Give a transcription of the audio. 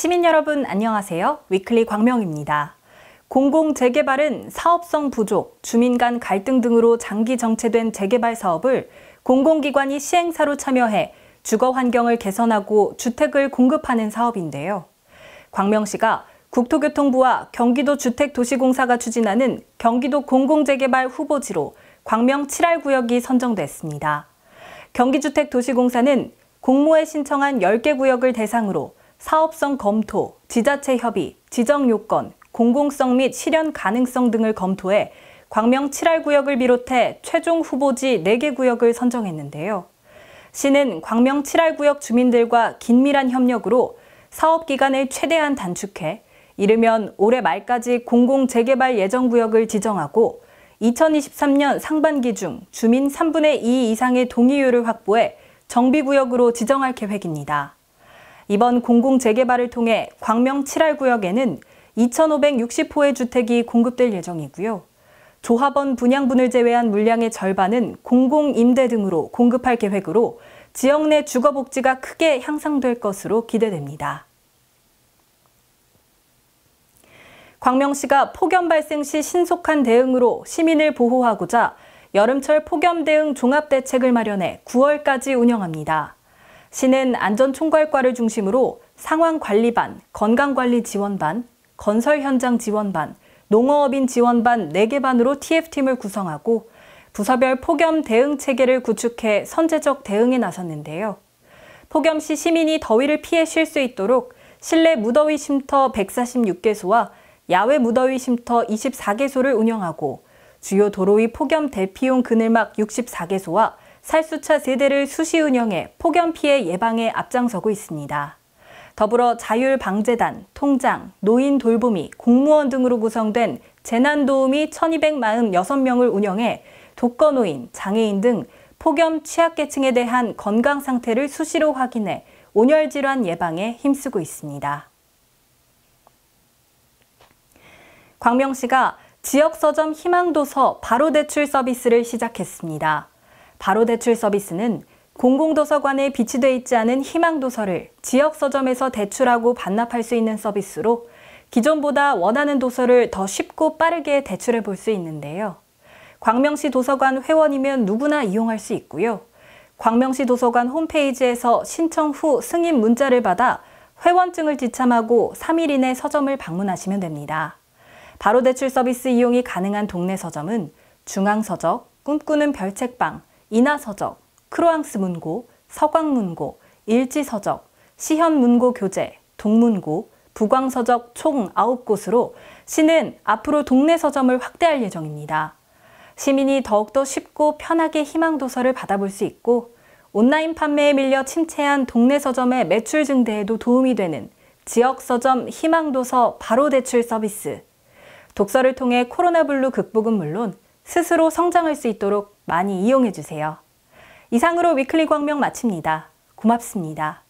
시민 여러분 안녕하세요. 위클리 광명입니다. 공공 재개발은 사업성 부족, 주민 간 갈등 등으로 장기 정체된 재개발 사업을 공공기관이 시행사로 참여해 주거 환경을 개선하고 주택을 공급하는 사업인데요. 광명시가 국토교통부와 경기도 주택도시공사가 추진하는 경기도 공공재개발 후보지로 광명 7할 구역이 선정됐습니다. 경기주택도시공사는 공모에 신청한 10개 구역을 대상으로 사업성 검토, 지자체 협의, 지정 요건, 공공성 및 실현 가능성 등을 검토해 광명 7할 구역을 비롯해 최종 후보지 4개 구역을 선정했는데요. 시는 광명 7할 구역 주민들과 긴밀한 협력으로 사업 기간을 최대한 단축해 이르면 올해 말까지 공공 재개발 예정 구역을 지정하고 2023년 상반기 중 주민 3분의 2 이상의 동의율을 확보해 정비구역으로 지정할 계획입니다. 이번 공공재개발을 통해 광명 7할 구역에는 2,560호의 주택이 공급될 예정이고요. 조합원 분양분을 제외한 물량의 절반은 공공임대 등으로 공급할 계획으로 지역 내 주거복지가 크게 향상될 것으로 기대됩니다. 광명시가 폭염 발생 시 신속한 대응으로 시민을 보호하고자 여름철 폭염 대응 종합 대책을 마련해 9월까지 운영합니다. 시는 안전총괄과를 중심으로 상황관리반, 건강관리지원반, 건설현장지원반, 농어업인 지원반 4개 반으로 TF팀을 구성하고 부서별 폭염 대응 체계를 구축해 선제적 대응에 나섰는데요. 폭염 시 시민이 더위를 피해 쉴 수 있도록 실내 무더위 쉼터 146개소와 야외 무더위 쉼터 24개소를 운영하고 주요 도로의 폭염 대피용 그늘막 64개소와 살수차 세대를 수시 운영해 폭염 피해 예방에 앞장서고 있습니다. 더불어 자율방재단, 통장, 노인 돌보미, 공무원 등으로 구성된 재난도우미 1246명을 운영해 독거노인, 장애인 등 폭염 취약계층에 대한 건강 상태를 수시로 확인해 온열질환 예방에 힘쓰고 있습니다. 광명시가 지역서점 희망도서 바로대출 서비스를 시작했습니다. 바로대출 서비스는 공공도서관에 비치돼 있지 않은 희망도서를 지역서점에서 대출하고 반납할 수 있는 서비스로 기존보다 원하는 도서를 더 쉽고 빠르게 대출해 볼 수 있는데요. 광명시 도서관 회원이면 누구나 이용할 수 있고요. 광명시 도서관 홈페이지에서 신청 후 승인 문자를 받아 회원증을 지참하고 3일 이내 서점을 방문하시면 됩니다. 바로대출 서비스 이용이 가능한 동네 서점은 중앙서적, 꿈꾸는 별책방, 인하서적, 크로앙스 문고, 서광문고, 일지서적, 시현문고 교재, 동문고, 부광서적 총 9곳으로 시는 앞으로 동네 서점을 확대할 예정입니다. 시민이 더욱더 쉽고 편하게 희망도서를 받아볼 수 있고 온라인 판매에 밀려 침체한 동네 서점의 매출 증대에도 도움이 되는 지역 서점 희망도서 바로 대출 서비스. 독서를 통해 코로나 블루 극복은 물론 스스로 성장할 수 있도록 많이 이용해 주세요. 이상으로 위클리 광명 마칩니다. 고맙습니다.